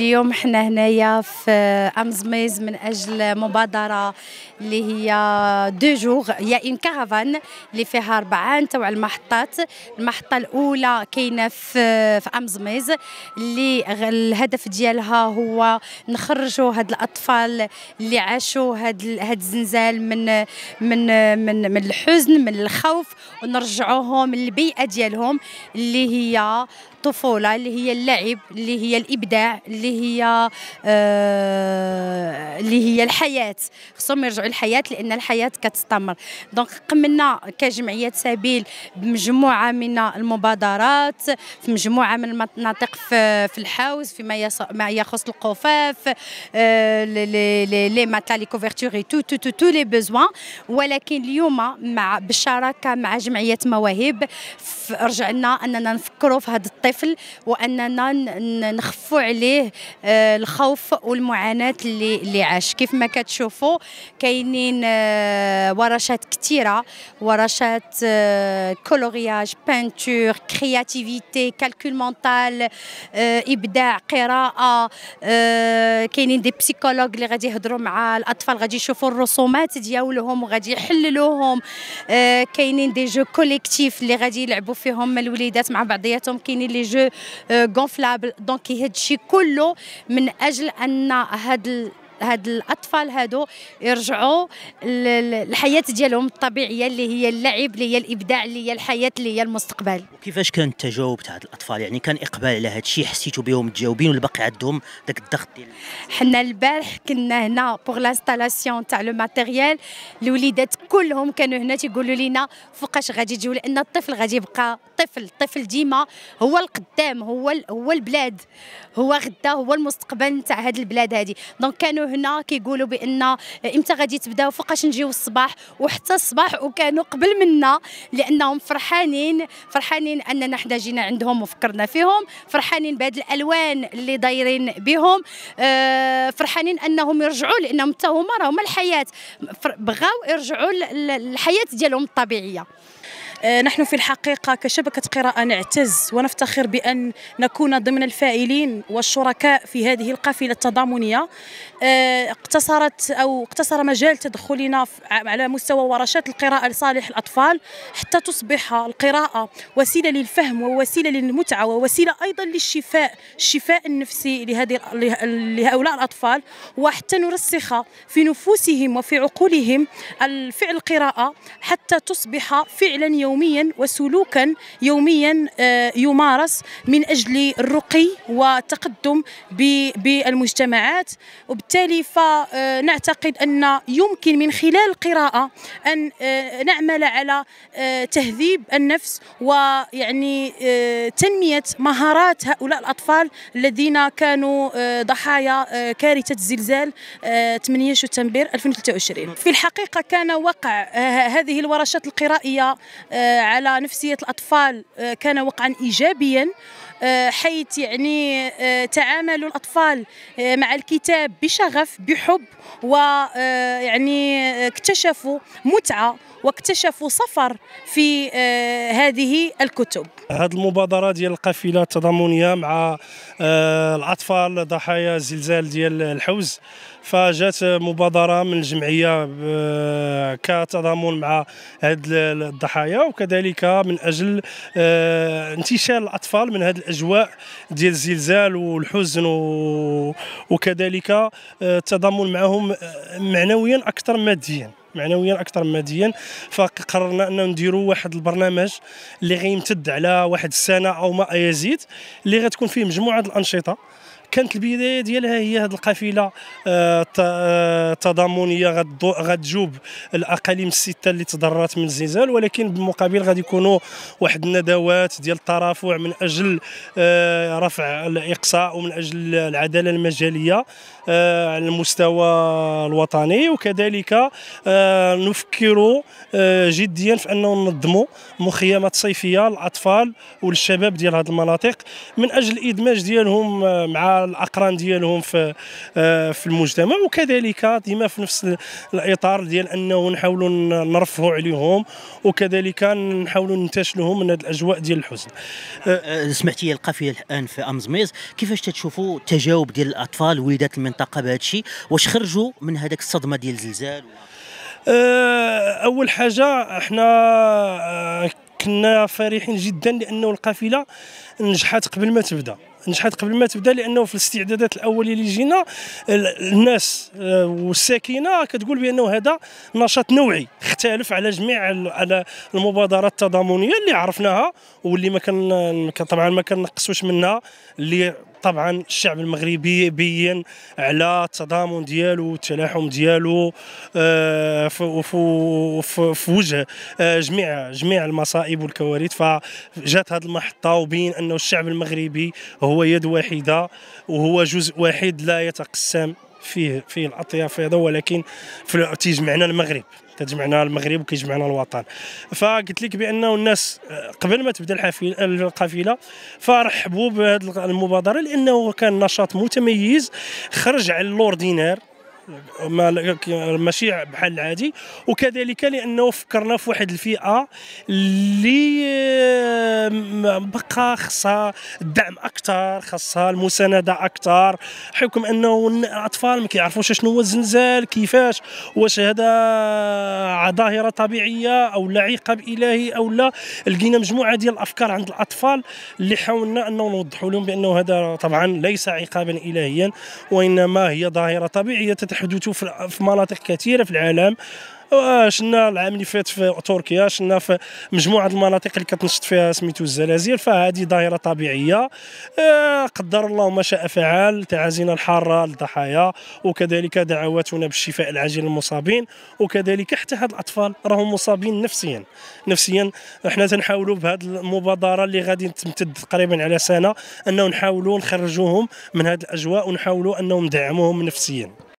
اليوم حنا هنايا في امزميز من اجل مبادره اللي هي دو جوغ هي ان كارافان اللي فيها اربعه تاع المحطات المحطه الاولى كاينه في في امزميز اللي الهدف ديالها هو نخرجوا هاد الاطفال اللي عاشوا هاد هاد الزنزال من من من من الحزن من الخوف ونرجعوهم للبيئه ديالهم اللي هي الطفوله اللي هي اللعب اللي هي الابداع اللي هي آه اللي هي الحياه خصهم يرجعوا الحياه لان الحياه كتستمر دونك قمنا كجمعيه سبيل بمجموعه من المبادرات في مجموعه من المناطق في, الحوز فيما ما يخص القفاف آه، لي ماتا لي كوفرتور تو تو تو تو لي بيزوان ولكن اليوم مع بالشراكه مع جمعيه مواهب رجعنا اننا نفكروا في هذا الطفل واننا نخفوا عليه آه، الخوف والمعاناه اللي اللي عاش كيف ما كتشوفوا كاين كاينين آه، ورشات كثيره ورشات كولورياج بانتور كرياتيفيتي كالكول مونتال ابداع قراءه آه، كاينين دي بسيكولوج اللي غادي يهضروا مع الاطفال غادي يشوفوا الرسومات ديالهم وغادي يحللوهم آه، كاينين دي جو كوليكتيف اللي غادي يلعبوا فيهم الوليدات مع بعضياتهم كاينين لي جو غونفلابل دونك هادشي كله من اجل ان هاد هاد الاطفال هادو يرجعوا للحياه ديالهم الطبيعيه اللي هي اللعب اللي هي الابداع اللي هي الحياه اللي هي المستقبل وكيفاش كان التجاوب تاع هاد الاطفال يعني كان اقبال على هاد الشيء حسيتوا بهم متجاوبين ولا باقي عندهم ذاك الضغط ديال حنا البارح كنا هنا بوغ لانستالاسيون تاع لو ماتيريال الوليدات كلهم كانوا هنا تيقولوا لنا فوقاش غادي تجيو لان الطفل غادي يبقى الطفل الطفل ديما هو القدام هو هو البلاد هو غدا هو المستقبل تاع هاد البلاد هادي دونك كانوا هنا كيقولوا بان امتى غادي تبداو فوقاش نجيو الصباح وحتى الصباح وكانوا قبل منا لانهم فرحانين فرحانين اننا حنا جينا عندهم وفكرنا فيهم فرحانين بهاد الالوان اللي دايرين بهم آه، فرحانين انهم يرجعوا لانهم حتى هما راهم الحياه بغاو يرجعوا للحياه ديالهم الطبيعيه آه، نحن في الحقيقة كشبكة قراءة نعتز ونفتخر بأن نكون ضمن الفاعلين والشركاء في هذه القافلة التضامنية آه، اقتصرت أو اقتصر مجال تدخلنا على مستوى ورشات القراءة لصالح الأطفال حتى تصبح القراءة وسيلة للفهم ووسيلة للمتعة ووسيلة أيضا للشفاء الشفاء النفسي لهذه لهؤلاء الأطفال وحتى نرسخ في نفوسهم وفي عقولهم الفعل القراءة حتى تصبح فعلا يوميا يوميا وسلوكا يوميا آه، يمارس من اجل الرقي والتقدم بالمجتمعات وبالتالي فنعتقد آه، ان يمكن من خلال القراءه ان آه، نعمل على تهذيب النفس ويعني تنميه مهارات هؤلاء الاطفال الذين كانوا ضحايا كارثه الزلزال 8 شتنبر 2023 في الحقيقه كان وقع هذه الورشات القرائيه آه، على نفسية الأطفال آه، كان وقعا إيجابيا آه، حيث يعني تعاملوا الأطفال مع الكتاب بشغف بحب ويعني اكتشفوا متعة واكتشفوا سفر في هذه الكتب هذه المبادرة ديال القافلة التضامنية مع الأطفال ضحايا الزلزال ديال الحوز فجات مبادرة من الجمعية كتضامن مع هاد الضحايا وكذلك من اجل آه، انتشار الاطفال من هذه الاجواء ديال الزلزال والحزن وكذلك آه، التضامن معهم آه، معنويا اكثر ماديا معنويا اكثر ماديا فقررنا ان نديروا واحد البرنامج اللي غيمتد على واحد السنه او ما يزيد اللي غتكون فيه مجموعه الانشطه كانت البدايه ديالها هي هذه القافله التضامنيه آه، آه، غتجوب الاقاليم السته اللي تضررت من الزلزال ولكن بالمقابل غادي يكونوا واحد الندوات ديال الترافع من اجل آه، رفع الاقصاء ومن اجل العداله المجاليه على المستوى الوطني وكذلك نفكر جديا في انه ننظموا مخيمات صيفيه للاطفال والشباب ديال هذه المناطق من اجل الادماج ديالهم مع الاقران ديالهم في آه، في المجتمع وكذلك ديما في نفس الاطار ديال انه نحاولوا نرفعوا عليهم وكذلك نحاولوا ننتش لهم من هذه الاجواء ديال الحزن آه، آه، سمعتي القافيه الان في امزميز كيفاش تشوفوا التجاوب ديال الاطفال وليدات المنطقه بهذا الشيء واش خرجوا من هذاك الصدمه ديال الزلزال اول حاجه احنا كنا فرحين جدا لانه القافله نجحت قبل ما تبدا نجحت قبل ما تبدا لانه في الاستعدادات الاوليه اللي جينا الناس آه، والساكنه كتقول بانه هذا نشاط نوعي اختلف على جميع على المبادرات التضامنيه اللي عرفناها واللي ما كان طبعا ما كنقصوش منها اللي طبعا الشعب المغربي بين على التضامن ديالو والتلاحم ديالو آه، في وجه آه، جميع جميع المصائب والكوارث فجات هذه المحطه وبين انه الشعب المغربي هو يد واحده وهو جزء واحد لا يتقسم فيه فيه الاطياف هذا ولكن في تيجمعنا المغرب كتجمعنا المغرب وكيجمعنا الوطن فقلت لك بانه الناس قبل ما تبدا القافله فرحبوا بهذه المبادره لانه كان نشاط متميز خرج على الاوردينير ماشي بحال العادي وكذلك لانه فكرنا في واحد الفئه اللي آه، بقى خصها الدعم اكثر خصها المسانده اكثر حكم انه الاطفال ما كيعرفوش شنو هو الزلزال كيفاش واش هذا ظاهره طبيعيه او لا عقاب الهي او لا لقينا مجموعه ديال الافكار عند الاطفال اللي حاولنا انه نوضحوا لهم بانه هذا طبعا ليس عقابا الهيا وانما هي ظاهره طبيعيه تتحدث حدوثو في مناطق كثيره في العالم آه، شنا العام اللي فات في تركيا شنا في مجموعه المناطق اللي كتنشط فيها سميتو الزلازل فهذه ظاهره طبيعيه آه، قدر الله ما شاء فعل تعازينا الحاره للضحايا وكذلك دعواتنا بالشفاء العاجل للمصابين وكذلك حتى هاد الاطفال راهم مصابين نفسيا نفسيا احنا تنحاولوا بهذه المبادره اللي غادي تمتد تقريبا على سنه انه نحاولوا نخرجوهم من هذه الاجواء ونحاولوا انهم ندعموهم نفسيا